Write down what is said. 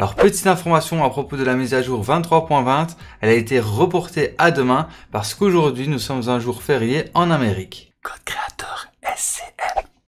Alors petite information à propos de la mise à jour 23.20, elle a été reportée à demain parce qu'aujourd'hui nous sommes un jour férié en Amérique.